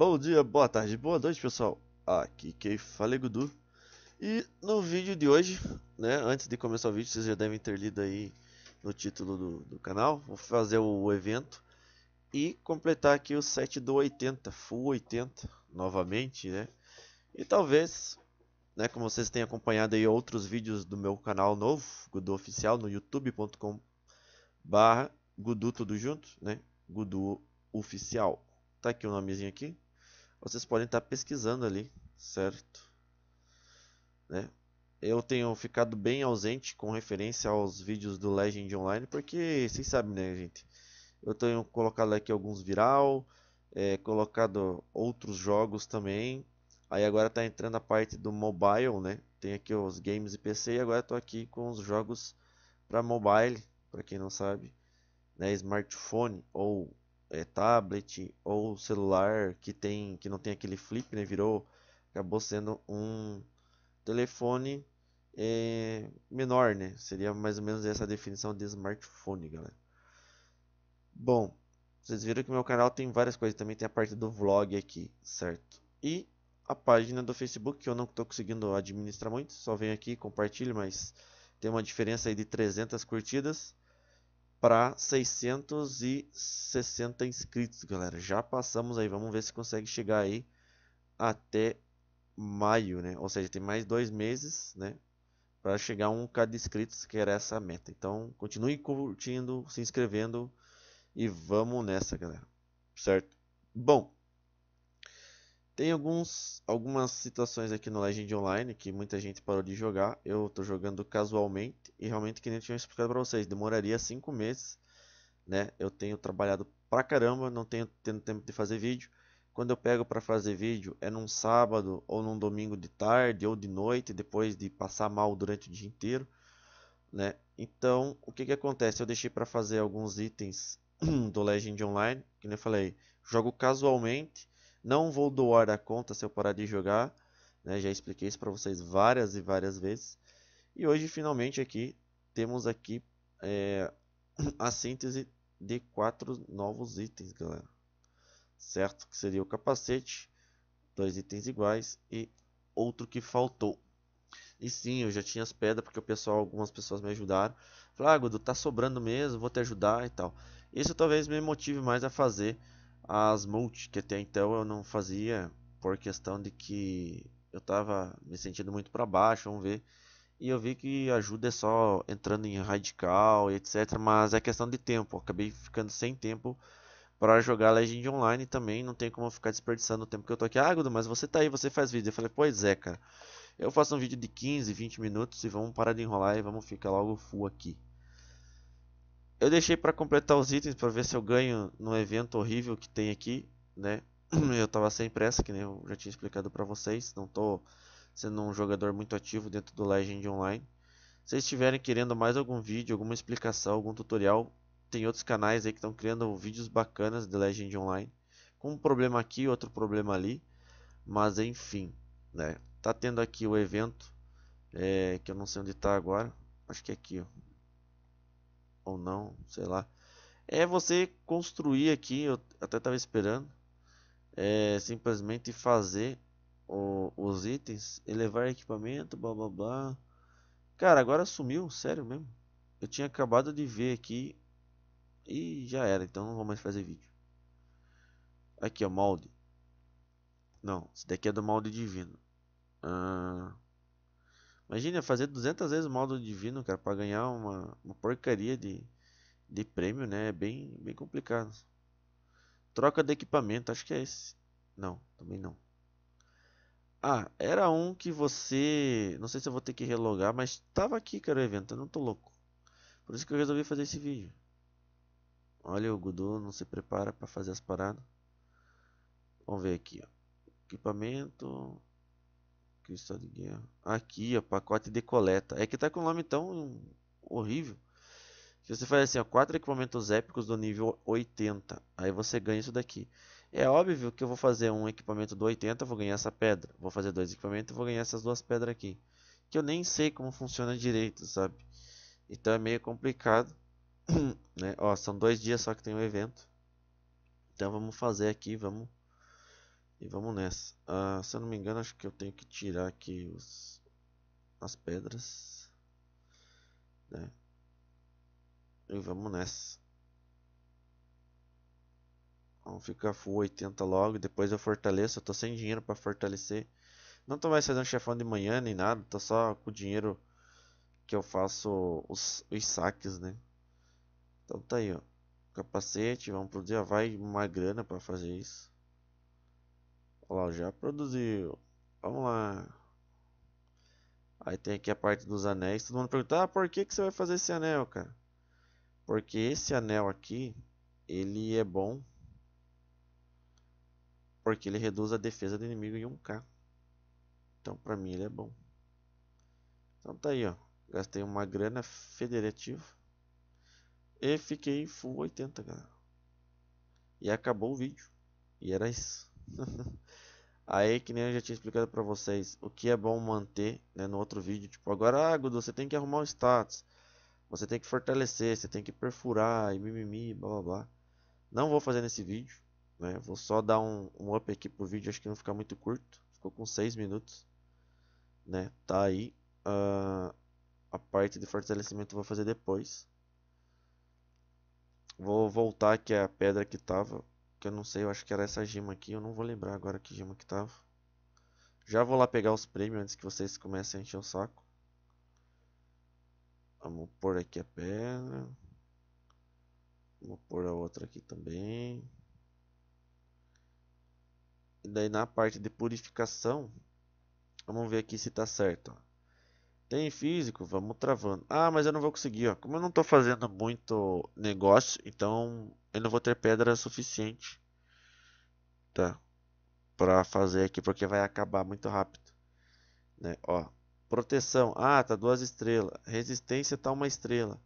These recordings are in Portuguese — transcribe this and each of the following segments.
Bom dia, boa tarde, boa noite pessoal, aqui quem fala é Gudu E no vídeo de hoje, né, antes de começar o vídeo, vocês já devem ter lido aí no título do, do canal Vou fazer o evento e completar aqui o set do 80, Full 80, novamente, né E talvez, né, como vocês têm acompanhado aí outros vídeos do meu canal novo, Gudu Oficial, no youtube.com barra Gudu tudo junto, né, Gudu Oficial Tá aqui o nomezinho aqui vocês podem estar pesquisando ali, certo? Né? Eu tenho ficado bem ausente com referência aos vídeos do Legend Online, porque vocês sabem, né, gente? Eu tenho colocado aqui alguns viral, é, colocado outros jogos também. Aí agora está entrando a parte do mobile, né? Tem aqui os games e PC e agora estou aqui com os jogos para mobile, para quem não sabe, né? Smartphone ou é, tablet ou celular que tem que não tem aquele flip, né? Virou, acabou sendo um telefone é, menor, né? Seria mais ou menos essa definição de smartphone, galera. Bom, vocês viram que meu canal tem várias coisas, também tem a parte do vlog aqui, certo? E a página do Facebook que eu não estou conseguindo administrar muito, só venho aqui compartilho, mas tem uma diferença aí de 300 curtidas para 660 inscritos, galera. Já passamos aí, vamos ver se consegue chegar aí até maio, né? Ou seja, tem mais dois meses, né? Para chegar a um k inscritos, que era essa meta. Então, continue curtindo, se inscrevendo e vamos nessa, galera. Certo? Bom, tem alguns, algumas situações aqui no Legend Online que muita gente parou de jogar. Eu tô jogando casualmente e realmente que nem eu tinha explicado para vocês, demoraria 5 meses, né? Eu tenho trabalhado pra caramba, não tenho tendo tempo de fazer vídeo. Quando eu pego para fazer vídeo é num sábado ou num domingo de tarde ou de noite, depois de passar mal durante o dia inteiro, né? Então, o que que acontece? Eu deixei para fazer alguns itens do Legend Online, que nem eu falei, jogo casualmente não vou doar a conta se eu parar de jogar. Né? Já expliquei isso para vocês várias e várias vezes. E hoje finalmente aqui temos aqui é, a síntese de quatro novos itens, galera. Certo? Que seria o capacete, dois itens iguais e outro que faltou. E sim, eu já tinha as pedras porque o pessoal, algumas pessoas me ajudaram. Falaram, ah, Gudu, tá sobrando mesmo, vou te ajudar e tal. Isso talvez me motive mais a fazer as multi, que até então eu não fazia por questão de que eu estava me sentindo muito para baixo, vamos ver. E eu vi que ajuda é só entrando em radical, etc. Mas é questão de tempo. Eu acabei ficando sem tempo para jogar Legend Online também. Não tem como ficar desperdiçando o tempo que eu tô aqui. Ah, Gudo, mas você tá aí, você faz vídeo. Eu falei, pois é, cara. Eu faço um vídeo de 15, 20 minutos e vamos parar de enrolar e vamos ficar logo full aqui. Eu deixei para completar os itens para ver se eu ganho no evento horrível que tem aqui, né? Eu tava sem pressa, que nem eu já tinha explicado para vocês, não tô sendo um jogador muito ativo dentro do Legend Online. Se vocês estiverem querendo mais algum vídeo, alguma explicação, algum tutorial, tem outros canais aí que estão criando vídeos bacanas de Legend Online, com um problema aqui, outro problema ali, mas enfim, né? Tá tendo aqui o evento é, que eu não sei onde tá agora, acho que é aqui, ó ou não, sei lá. É você construir aqui, eu até estava esperando, é simplesmente fazer o, os itens, elevar equipamento, blá blá blá. Cara, agora sumiu, sério mesmo. Eu tinha acabado de ver aqui e já era, então não vou mais fazer vídeo. Aqui, o molde. Não, esse daqui é do molde divino. Ah... Imagina fazer 200 vezes o modo divino, cara, para ganhar uma, uma porcaria de, de prêmio, né? É bem, bem complicado. Troca de equipamento, acho que é esse. Não, também não. Ah, era um que você. Não sei se eu vou ter que relogar, mas tava aqui, cara, o evento. Eu não tô louco. Por isso que eu resolvi fazer esse vídeo. Olha, o Gudu não se prepara para fazer as paradas. Vamos ver aqui, ó. Equipamento. Cristal tá de guerra. Aqui, ó, pacote de coleta. É que tá com um nome tão horrível. Que você faz assim, ó, quatro equipamentos épicos do nível 80. Aí você ganha isso daqui. É óbvio que eu vou fazer um equipamento do 80, vou ganhar essa pedra. Vou fazer dois equipamentos, vou ganhar essas duas pedras aqui. Que eu nem sei como funciona direito, sabe? Então é meio complicado. né? Ó, são dois dias só que tem o um evento. Então vamos fazer aqui, vamos e vamos nessa. Ah, se eu não me engano, acho que eu tenho que tirar aqui os, as pedras. Né? E vamos nessa. Vamos ficar full 80 logo. Depois eu fortaleço. Eu tô sem dinheiro para fortalecer. Não tô mais fazendo chefão de manhã nem nada. Tô só com o dinheiro que eu faço os, os saques, né? Então tá aí, ó. Capacete, vamos produzir. dia vai uma grana para fazer isso. Olha já produziu. Vamos lá. Aí tem aqui a parte dos anéis. Todo mundo pergunta, ah, por que, que você vai fazer esse anel, cara? Porque esse anel aqui, ele é bom. Porque ele reduz a defesa do inimigo em 1k. Então, pra mim, ele é bom. Então tá aí, ó. Gastei uma grana federativa. E fiquei full 80, cara. E acabou o vídeo. E era isso. Aí, que nem eu já tinha explicado para vocês, o que é bom manter, né, no outro vídeo, tipo, agora, ah, Gudu, você tem que arrumar o status, você tem que fortalecer, você tem que perfurar, e mimimi, blá blá blá. Não vou fazer nesse vídeo, né, vou só dar um, um up aqui pro vídeo, acho que não ficar muito curto, ficou com 6 minutos, né, tá aí. Uh, a parte de fortalecimento eu vou fazer depois. Vou voltar aqui a pedra que tava, que eu não sei, eu acho que era essa gema aqui. Eu não vou lembrar agora que gema que tava. Já vou lá pegar os prêmios antes que vocês comecem a encher o saco. Vamos pôr aqui a perna Vamos pôr a outra aqui também. E daí na parte de purificação, vamos ver aqui se tá certo. Tem físico, vamos travando. Ah, mas eu não vou conseguir, ó. Como eu não estou fazendo muito negócio, então eu não vou ter pedra suficiente. Tá. Pra fazer aqui, porque vai acabar muito rápido. Né, ó. Proteção, ah, tá duas estrelas. Resistência tá uma estrela.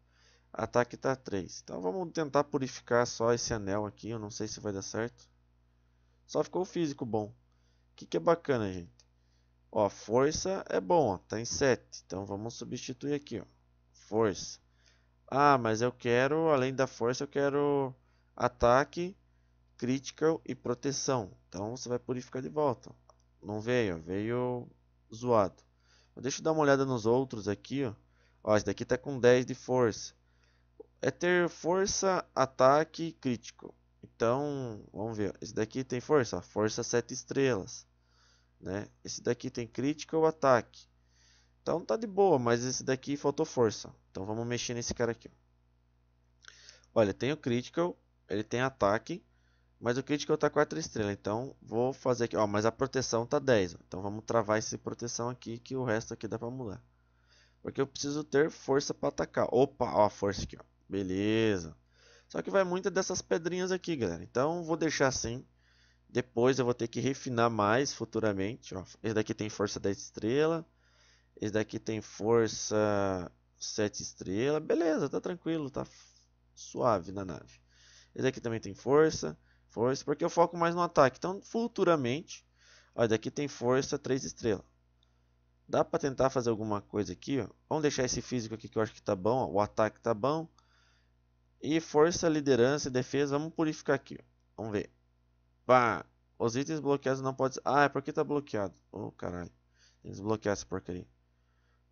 Ataque tá três. Então vamos tentar purificar só esse anel aqui. Eu não sei se vai dar certo. Só ficou o físico bom. O que, que é bacana, gente? Ó, força é bom, ó, tá em 7. Então vamos substituir aqui, ó. Força. Ah, mas eu quero, além da força, eu quero ataque, critical e proteção. Então você vai purificar de volta. Não veio, veio zoado. Deixa eu dar uma olhada nos outros aqui, ó. Ó, esse daqui tá com 10 de força. É ter força, ataque e crítico. Então, vamos ver. Esse daqui tem força, Força 7 estrelas. Né? Esse daqui tem crítica ou ataque. Então tá de boa, mas esse daqui faltou força. Então vamos mexer nesse cara aqui. Olha, tem o critical, ele tem ataque, mas o critical tá 4 estrelas. Então vou fazer aqui, ó, mas a proteção tá 10. Ó. Então vamos travar essa proteção aqui que o resto aqui dá para mudar. Porque eu preciso ter força para atacar. Opa, ó, a força aqui, ó. Beleza. Só que vai muita dessas pedrinhas aqui, galera. Então vou deixar assim. Depois eu vou ter que refinar mais futuramente. Ó, esse daqui tem força 10 estrela. Esse daqui tem força 7 estrela. Beleza, tá tranquilo, tá suave na nave. Esse daqui também tem força. Força, porque eu foco mais no ataque. Então, futuramente, ó, daqui tem força 3 estrelas. Dá para tentar fazer alguma coisa aqui, ó. Vamos deixar esse físico aqui que eu acho que tá bom, ó. O ataque tá bom. E força, liderança e defesa, vamos purificar aqui, ó. Vamos ver. Pá. Os itens bloqueados não podem... Ah, é porque tá bloqueado. Ô, oh, caralho. Tem que desbloquear essa porcaria.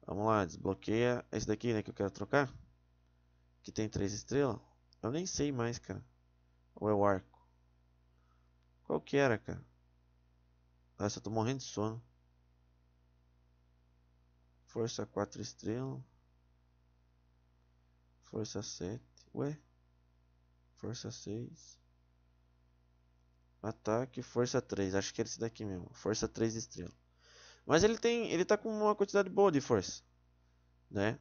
Vamos lá, desbloqueia esse daqui, né, que eu quero trocar. Que tem três estrelas. Eu nem sei mais, cara. Ou é o arco? Qual que era, cara? Nossa, eu tô morrendo de sono. Força 4 estrelas. Força 7. Ué? Força 6. Ataque, força 3. Acho que era esse daqui mesmo. Força 3 estrela. Mas ele tem. Ele tá com uma quantidade boa de força. Né?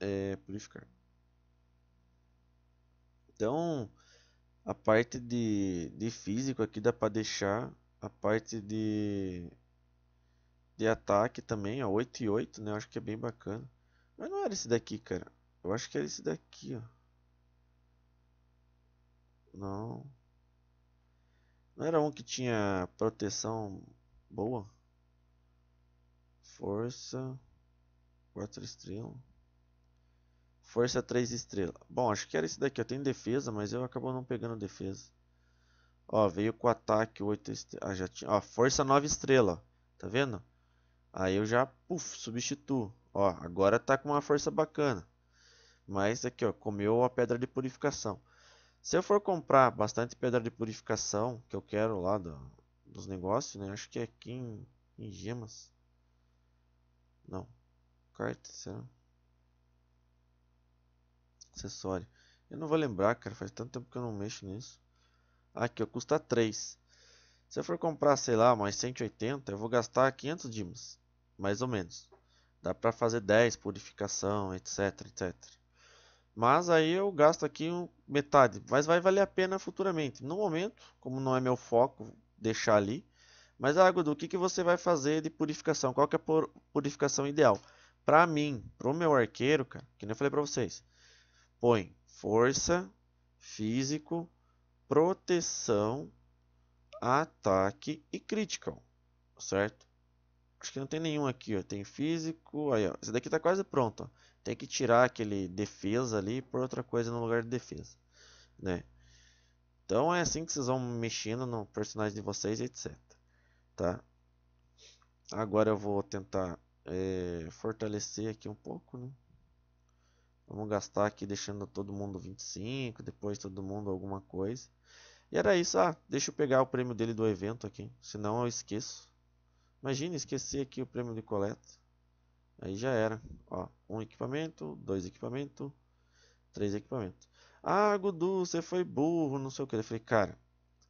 É. Purificar. Então. A parte de, de físico aqui dá pra deixar. A parte de. De ataque também, ó. 8 e 8, né? Acho que é bem bacana. Mas não era esse daqui, cara. Eu acho que era esse daqui, ó. Não. Não era um que tinha proteção boa? Força. 4 estrelas. Força 3 estrelas. Bom, acho que era esse daqui. Eu tenho defesa, mas eu acabo não pegando defesa. Ó, veio com ataque 8 estrelas. Ah, já tinha. Ó, força 9 estrela. Tá vendo? Aí eu já, puf, substituo. Ó, agora tá com uma força bacana. Mas aqui, ó, comeu a pedra de purificação. Se eu for comprar bastante pedra de purificação, que eu quero lá do, dos negócios, né? Acho que é aqui em, em gemas. Não. Carta, será? Acessório. Eu não vou lembrar, cara. Faz tanto tempo que eu não mexo nisso. Aqui, ó, custa 3. Se eu for comprar, sei lá, mais 180, eu vou gastar 500 dimas. Mais ou menos. Dá pra fazer 10, purificação, etc, etc. Mas aí eu gasto aqui metade, mas vai valer a pena futuramente. No momento, como não é meu foco deixar ali, mas água do que, que você vai fazer de purificação? Qual que é a purificação ideal? Para mim, para o meu arqueiro, cara, que nem eu falei para vocês, põe força, físico, proteção, ataque e critical, certo? Acho que não tem nenhum aqui, ó. Tem físico. Aí, ó. Esse daqui tá quase pronto, ó. Tem que tirar aquele defesa ali por outra coisa no lugar de defesa, né? Então é assim que vocês vão mexendo no personagem de vocês, etc. Tá? Agora eu vou tentar é, fortalecer aqui um pouco, né? Vamos gastar aqui deixando todo mundo 25, depois todo mundo alguma coisa. E era isso, ah, deixa eu pegar o prêmio dele do evento aqui, senão eu esqueço. Imagina esquecer aqui o prêmio de coleta. Aí já era. Ó, um equipamento, dois equipamentos, três equipamentos. Ah, Gudu, você foi burro, não sei o que. Eu falei, cara,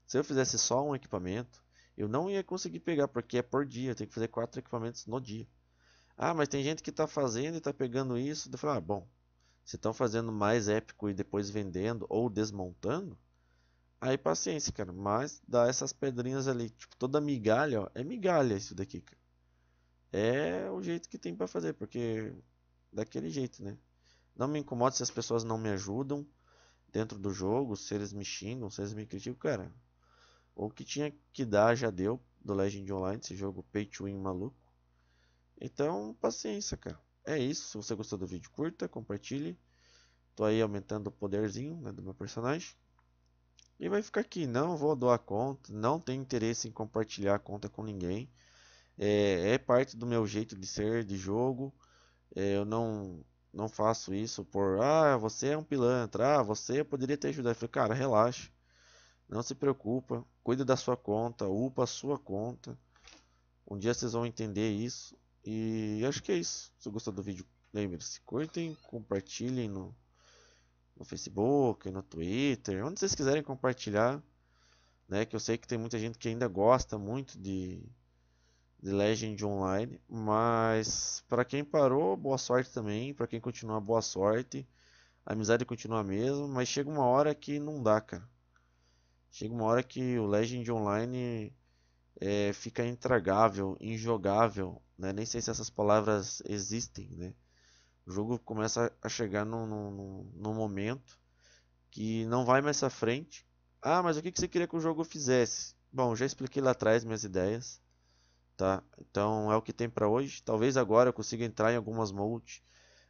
se eu fizesse só um equipamento, eu não ia conseguir pegar, porque é por dia. Eu tenho que fazer quatro equipamentos no dia. Ah, mas tem gente que está fazendo e está pegando isso. Eu falei, ah, bom, se estão fazendo mais épico e depois vendendo ou desmontando, Aí paciência, cara. Mas dá essas pedrinhas ali. Tipo, toda migalha, ó. É migalha isso daqui, cara. É o jeito que tem para fazer, porque daquele jeito, né? Não me incomoda se as pessoas não me ajudam dentro do jogo, se eles me xingam, se eles me criticam, cara. O que tinha que dar já deu do Legend Online, esse jogo pay to win maluco. Então, paciência, cara. É isso. Se você gostou do vídeo, curta, compartilhe. Tô aí aumentando o poderzinho né, do meu personagem. E vai ficar aqui, não vou doar conta, não tenho interesse em compartilhar a conta com ninguém. É, é parte do meu jeito de ser, de jogo. É, eu não não faço isso por, ah, você é um pilantra, ah, você poderia ter ajudado. Eu falei, cara, relaxa, não se preocupa, cuida da sua conta, upa a sua conta. Um dia vocês vão entender isso. E acho que é isso. Se gostou do vídeo, lembre-se, curtem, compartilhem no no Facebook, no Twitter, onde vocês quiserem compartilhar, né? Que eu sei que tem muita gente que ainda gosta muito de, de Legend Online, mas para quem parou, boa sorte também, para quem continua, boa sorte. A amizade continua mesmo, mesma, mas chega uma hora que não dá, cara. Chega uma hora que o Legend Online é, fica intragável, injogável, né? Nem sei se essas palavras existem, né? O jogo começa a chegar num, num, num momento que não vai mais à frente. Ah, mas o que, você queria que o jogo fizesse? Bom, já expliquei lá atrás minhas ideias, tá? Então é o que tem para hoje. Talvez agora eu consiga entrar em algumas moldes,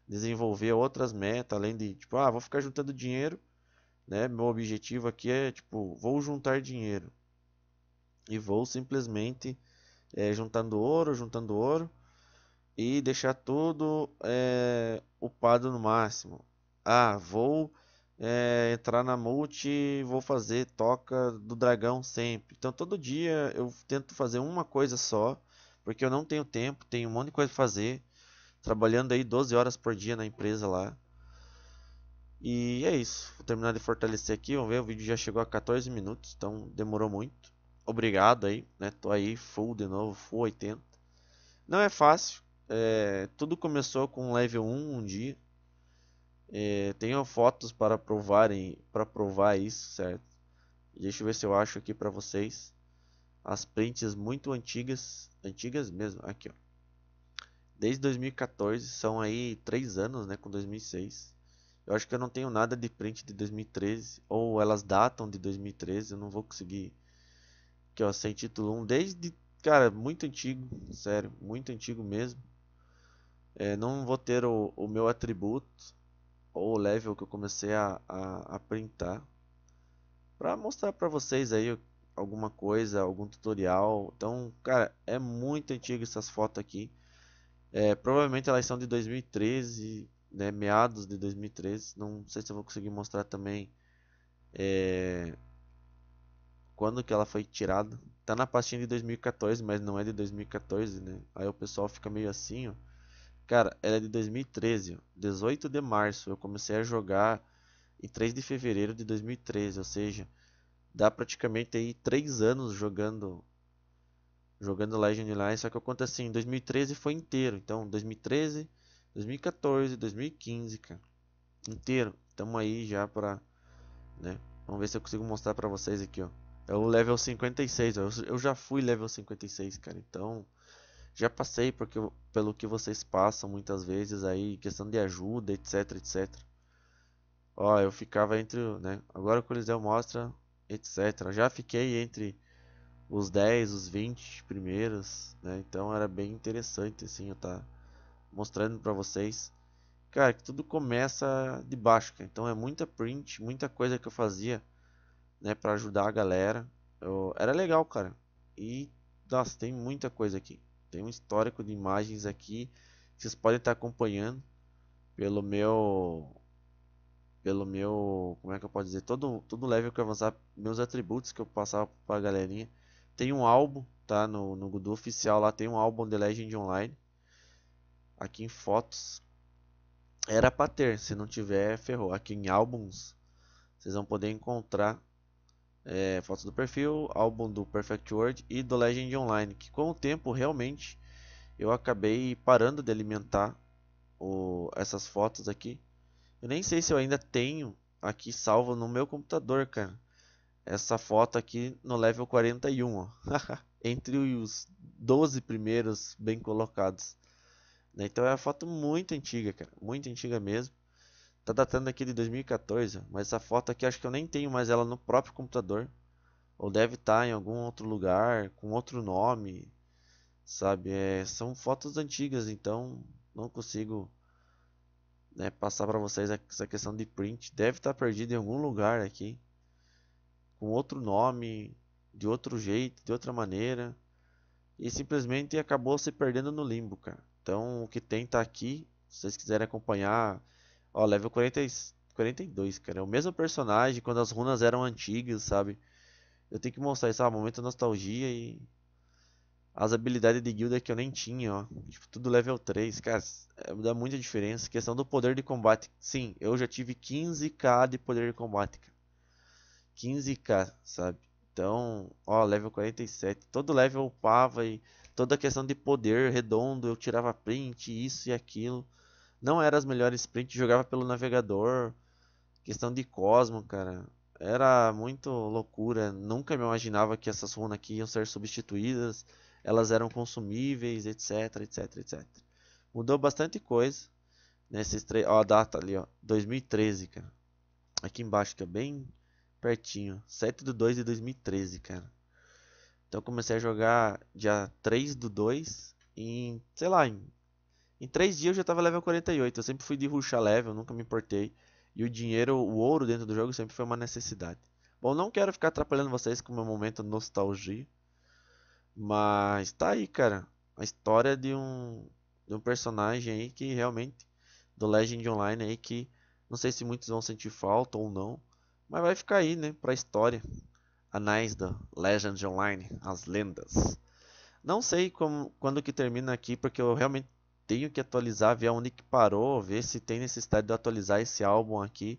desenvolver outras metas, além de tipo, ah, vou ficar juntando dinheiro, né? Meu objetivo aqui é tipo, vou juntar dinheiro e vou simplesmente é, juntando ouro, juntando ouro e deixar tudo é, eh, upado no máximo. Ah, vou é, entrar na multi, vou fazer toca do dragão sempre. Então todo dia eu tento fazer uma coisa só, porque eu não tenho tempo, tenho um monte de coisa pra fazer, trabalhando aí 12 horas por dia na empresa lá. E é isso, vou terminar de fortalecer aqui, vamos ver, o vídeo já chegou a 14 minutos, então demorou muito. Obrigado aí, né? Tô aí full de novo, full 80. Não é fácil, é, tudo começou com level 1 um dia. É, tenho fotos para provarem, para provar isso, certo? Deixa eu ver se eu acho aqui para vocês as prints muito antigas, antigas mesmo, aqui ó. Desde 2014, são aí 3 anos, né, com 2006. Eu acho que eu não tenho nada de print de 2013 ou elas datam de 2013, eu não vou conseguir. Que ó, sem título 1 desde cara, muito antigo, sério, muito antigo mesmo. É, não vou ter o, o, meu atributo ou o level que eu comecei a, a, a printar para mostrar para vocês aí alguma coisa, algum tutorial. Então, cara, é muito antigo essas fotos aqui. É, provavelmente elas são de 2013, né, meados de 2013. Não sei se eu vou conseguir mostrar também é, quando que ela foi tirada. Tá na pastinha de 2014, mas não é de 2014, né? Aí o pessoal fica meio assim, ó. Cara, ela é de 2013, 18 de março. Eu comecei a jogar em 3 de fevereiro de 2013, ou seja, dá praticamente aí 3 anos jogando jogando Legend Online, só que acontece assim, 2013 foi inteiro. Então, 2013, 2014, 2015, cara, inteiro. Estamos aí já para, né? Vamos ver se eu consigo mostrar para vocês aqui, ó. É o level 56, ó. Eu já fui level 56, cara. Então, já passei porque, pelo que vocês passam muitas vezes aí, questão de ajuda, etc, etc. Ó, eu ficava entre, né? Agora o Coliseu mostra, etc. Já fiquei entre os 10, os 20 primeiros, né? Então era bem interessante, assim, eu tá mostrando para vocês. Cara, que tudo começa de baixo, cara. Então é muita print, muita coisa que eu fazia, né? para ajudar a galera. Eu... Era legal, cara. E, nossa, tem muita coisa aqui tem um histórico de imagens aqui que vocês podem estar acompanhando pelo meu pelo meu como é que eu posso dizer todo todo level que eu avançar meus atributos que eu passava para a galerinha tem um álbum tá no no Gudu oficial lá tem um álbum de Legend Online aqui em fotos era para ter se não tiver ferrou aqui em álbuns vocês vão poder encontrar é, do perfil, álbum do Perfect World e do Legend Online, que com o tempo realmente eu acabei parando de alimentar o, essas fotos aqui. Eu nem sei se eu ainda tenho aqui salvo no meu computador, cara. Essa foto aqui no level 41, ó. entre os 12 primeiros bem colocados. Né? Então é uma foto muito antiga, cara, muito antiga mesmo. Tá datando aqui de 2014, mas essa foto aqui acho que eu nem tenho mais ela no próprio computador. Ou deve estar tá em algum outro lugar, com outro nome, sabe? É, são fotos antigas, então não consigo né, passar para vocês essa questão de print. Deve estar tá perdido em algum lugar aqui, com outro nome, de outro jeito, de outra maneira. E simplesmente acabou se perdendo no limbo, cara. Então o que tem tá aqui, se vocês quiserem acompanhar Ó, level 40, 42, cara. É o mesmo personagem quando as runas eram antigas, sabe? Eu tenho que mostrar isso, ah, momento nostalgia e as habilidades de guilda que eu nem tinha, ó. Tipo, tudo level 3, cara, é, dá muita diferença. Questão do poder de combate. Sim, eu já tive 15k de poder de combate, cara. 15k, sabe? Então, ó, level 47. Todo level upava e toda questão de poder redondo, eu tirava print, isso e aquilo. Não era as melhores sprints, jogava pelo navegador. Questão de Cosmo, cara. Era muito loucura. Nunca me imaginava que essas runas aqui iam ser substituídas. Elas eram consumíveis, etc, etc, etc. Mudou bastante coisa. Nesses três. Ó, a data ali, ó. 2013, cara. Aqui embaixo, que é bem pertinho. 7 de 2 de 2013, cara. Então comecei a jogar dia 3 do 2 em, sei lá, em em 3 dias eu já tava level 48. Eu sempre fui de ruxar level, nunca me importei. E o dinheiro, o ouro dentro do jogo sempre foi uma necessidade. Bom, não quero ficar atrapalhando vocês com o meu momento de nostalgia. Mas tá aí, cara. A história de um, de um personagem aí que realmente. Do Legend Online aí que. Não sei se muitos vão sentir falta ou não. Mas vai ficar aí, né? Pra história. Anais da Legend Online. As lendas. Não sei como, quando que termina aqui, porque eu realmente tenho que atualizar, ver onde que parou, ver se tem necessidade de atualizar esse álbum aqui.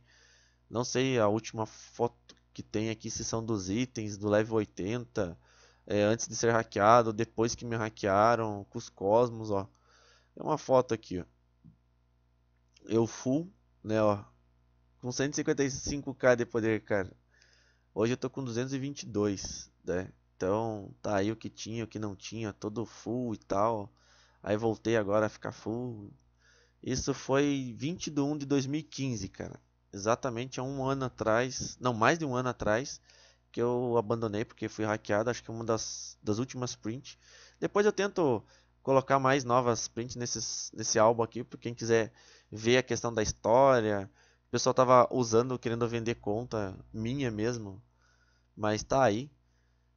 Não sei a última foto que tem aqui se são dos itens do level 80, é, antes de ser hackeado, depois que me hackearam, com os cosmos, ó. É uma foto aqui, ó. Eu full, né, ó. Com 155k de poder, cara. Hoje eu tô com 222, né? Então, tá aí o que tinha, o que não tinha, todo full e tal. Aí voltei agora a ficar full. Isso foi 20 de 1 de 2015, cara. Exatamente há um ano atrás, não, mais de um ano atrás, que eu abandonei porque fui hackeado. Acho que é uma das, das últimas prints. Depois eu tento colocar mais novas prints nesse álbum aqui, para quem quiser ver a questão da história. O pessoal tava usando, querendo vender conta minha mesmo. Mas tá aí.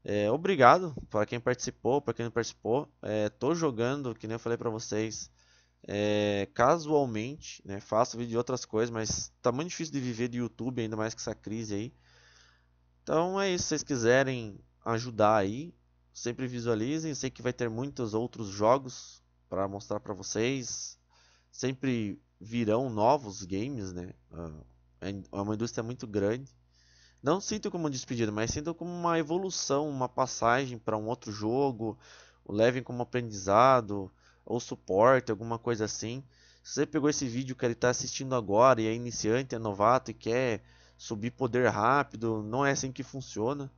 É, obrigado para quem participou, para quem não participou. É, tô jogando, que nem eu falei para vocês, é, casualmente, né? Faço vídeo de outras coisas, mas tá muito difícil de viver de YouTube, ainda mais com essa crise aí. Então é isso, se vocês quiserem ajudar aí, sempre visualizem. Sei que vai ter muitos outros jogos para mostrar para vocês. Sempre virão novos games, né? Ah, é, é uma indústria muito grande não sinto como um despedida, mas sinto como uma evolução, uma passagem para um outro jogo, o levem como aprendizado, ou suporte, alguma coisa assim. Se você pegou esse vídeo que ele está assistindo agora e é iniciante, é novato e quer subir poder rápido, não é assim que funciona.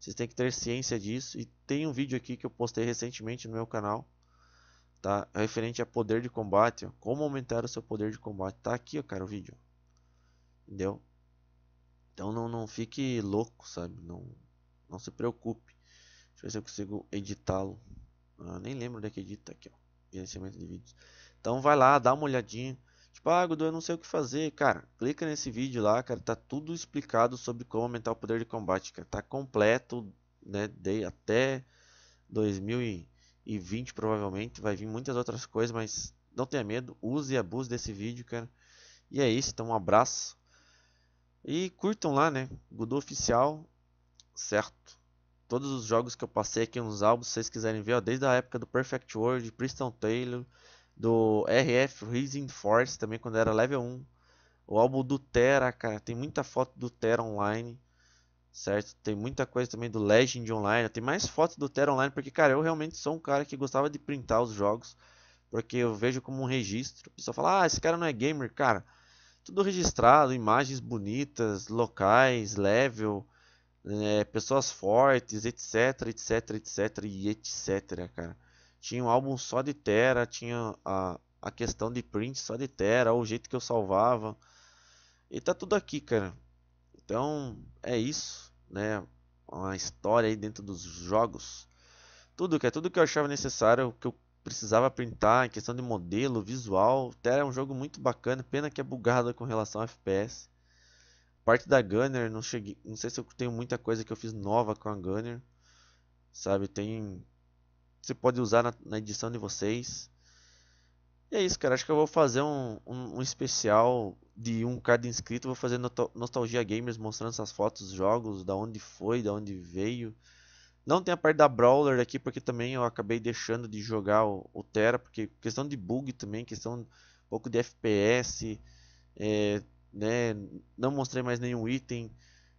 Vocês têm que ter ciência disso. E tem um vídeo aqui que eu postei recentemente no meu canal, tá? Referente a poder de combate, ó. como aumentar o seu poder de combate. Tá aqui, ó, cara, o vídeo. Entendeu? Então não, não fique louco, sabe? Não, não se preocupe. Deixa eu ver se eu consigo editá-lo. Ah, nem lembro onde é que edita aqui, ó. Gerenciamento de vídeos. Então vai lá, dá uma olhadinha. Tipo, ah, Gudu, eu não sei o que fazer. Cara, clica nesse vídeo lá, cara. Tá tudo explicado sobre como aumentar o poder de combate, cara. Tá completo, né? De, até 2020, provavelmente. Vai vir muitas outras coisas, mas não tenha medo. Use e abuse desse vídeo, cara. E é isso, então um abraço. E curtam lá, né? Godo Oficial, certo? Todos os jogos que eu passei aqui nos álbuns, se vocês quiserem ver, ó, desde a época do Perfect World, Preston Taylor, do RF Rising Force também, quando era level 1. O álbum do Terra, cara, tem muita foto do Terra online, certo? Tem muita coisa também do Legend online, tem mais fotos do Terra online, porque, cara, eu realmente sou um cara que gostava de printar os jogos, porque eu vejo como um registro. A pessoa fala, ah, esse cara não é gamer, cara tudo registrado, imagens bonitas, locais, level, é, pessoas fortes, etc, etc, etc e etc, cara. Tinha um álbum só de Terra, tinha a, a questão de print só de Terra, o jeito que eu salvava. E tá tudo aqui, cara. Então, é isso, né? Uma história aí dentro dos jogos. Tudo que é tudo que eu achava necessário, que eu precisava printar, em questão de modelo, visual, até é um jogo muito bacana, pena que é bugada com relação a FPS. Parte da Gunner, não cheguei, não sei se eu tenho muita coisa que eu fiz nova com a Gunner. Sabe, tem você pode usar na, na edição de vocês. E é isso, cara, acho que eu vou fazer um, um, um especial de um cada inscrito, vou fazer no, Nostalgia Gamers mostrando essas fotos, jogos, da onde foi, da onde veio. Não tem a parte da Brawler aqui, porque também eu acabei deixando de jogar o, o Terra, porque questão de bug também, questão um pouco de FPS, é, né? Não mostrei mais nenhum item,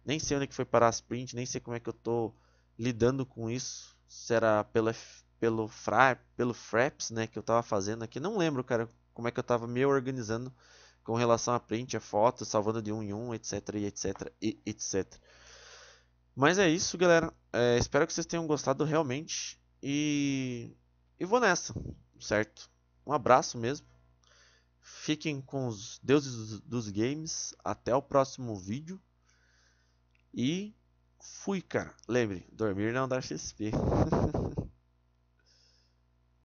nem sei onde é que foi parar as print, nem sei como é que eu tô lidando com isso. Será pelo pelo fra, pelo fraps, né, que eu tava fazendo aqui. Não lembro, cara, como é que eu tava me organizando com relação a print, a foto, salvando de um em um, etc, etc, etc. Mas é isso, galera. É, espero que vocês tenham gostado realmente. E, e vou nessa, certo? Um abraço mesmo. Fiquem com os deuses dos games. Até o próximo vídeo. E fui, cara. Lembre, dormir não dá XP.